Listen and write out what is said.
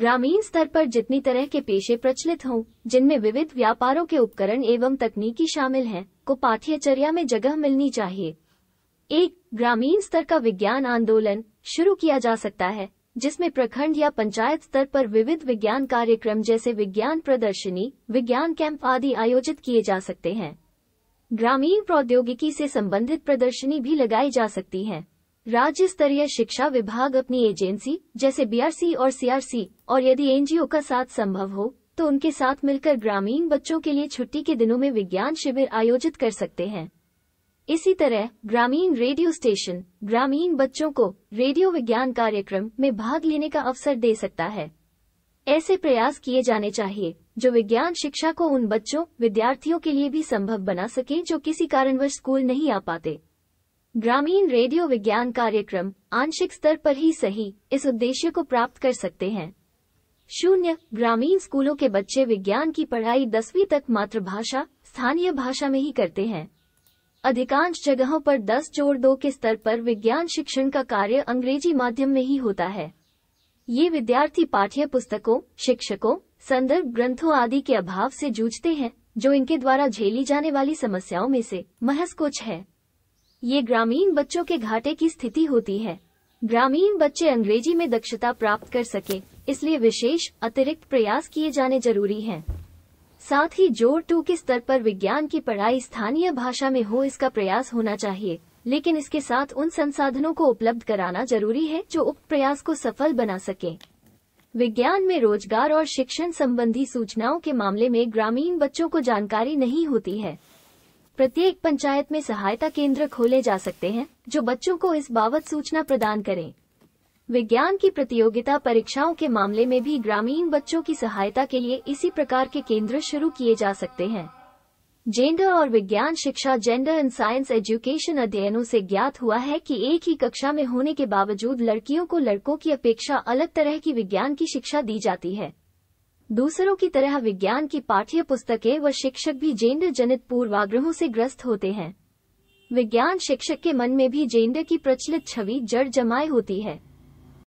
ग्रामीण स्तर पर जितनी तरह के पेशे प्रचलित हों जिनमें विविध व्यापारों के उपकरण एवं तकनीकी शामिल हैं को पाठ्यचर्या में जगह मिलनी चाहिए एक ग्रामीण स्तर का विज्ञान आंदोलन शुरू किया जा सकता है जिसमें प्रखंड या पंचायत स्तर पर विविध विज्ञान कार्यक्रम जैसे विज्ञान प्रदर्शनी विज्ञान कैंप आदि आयोजित किए जा सकते हैं ग्रामीण प्रौद्योगिकी से संबंधित प्रदर्शनी भी लगाई जा सकती है राज्य स्तरीय शिक्षा विभाग अपनी एजेंसी जैसे बीआरसी और सीआरसी और यदि एनजीओ का साथ संभव हो तो उनके साथ मिलकर ग्रामीण बच्चों के लिए छुट्टी के दिनों में विज्ञान शिविर आयोजित कर सकते हैं इसी तरह ग्रामीण रेडियो स्टेशन ग्रामीण बच्चों को रेडियो विज्ञान कार्यक्रम में भाग लेने का अवसर दे सकता है ऐसे प्रयास किए जाने चाहिए जो विज्ञान शिक्षा को उन बच्चों विद्यार्थियों के लिए भी संभव बना सके जो किसी कारणवश स्कूल नहीं आ पाते ग्रामीण रेडियो विज्ञान कार्यक्रम आंशिक स्तर पर ही सही इस उद्देश्य को प्राप्त कर सकते हैं शून्य ग्रामीण स्कूलों के बच्चे विज्ञान की पढ़ाई दसवीं तक मातृभाषा स्थानीय भाषा में ही करते हैं अधिकांश जगहों पर 10 जोड़ दो के स्तर पर विज्ञान शिक्षण का कार्य अंग्रेजी माध्यम में ही होता है ये विद्यार्थी पाठ्य पुस्तकों शिक्षकों संदर्भ ग्रंथों आदि के अभाव से जूझते हैं जो इनके द्वारा झेली जाने वाली समस्याओं में से महज कुछ है ये ग्रामीण बच्चों के घाटे की स्थिति होती है ग्रामीण बच्चे अंग्रेजी में दक्षता प्राप्त कर सके इसलिए विशेष अतिरिक्त प्रयास किए जाने जरूरी हैं। साथ ही जोर टू के स्तर पर विज्ञान की पढ़ाई स्थानीय भाषा में हो इसका प्रयास होना चाहिए लेकिन इसके साथ उन संसाधनों को उपलब्ध कराना जरूरी है जो उप प्रयास को सफल बना सके विज्ञान में रोजगार और शिक्षण संबंधी सूचनाओं के मामले में ग्रामीण बच्चों को जानकारी नहीं होती है प्रत्येक पंचायत में सहायता केंद्र खोले जा सकते हैं जो बच्चों को इस बाबत सूचना प्रदान करें विज्ञान की प्रतियोगिता परीक्षाओं के मामले में भी ग्रामीण बच्चों की सहायता के लिए इसी प्रकार के केंद्र शुरू किए जा सकते हैं जेंडर और विज्ञान शिक्षा जेंडर एंड साइंस एजुकेशन अध्ययनों से ज्ञात हुआ है कि एक ही कक्षा में होने के बावजूद लड़कियों को लड़कों की अपेक्षा अलग तरह की विज्ञान की शिक्षा दी जाती है दूसरों की तरह विज्ञान की पाठ्य पुस्तकें व शिक्षक भी जेंडर जनित पूर्वाग्रहों से ग्रस्त होते हैं विज्ञान शिक्षक के मन में भी जेंडर की प्रचलित छवि जड़ जमाए होती है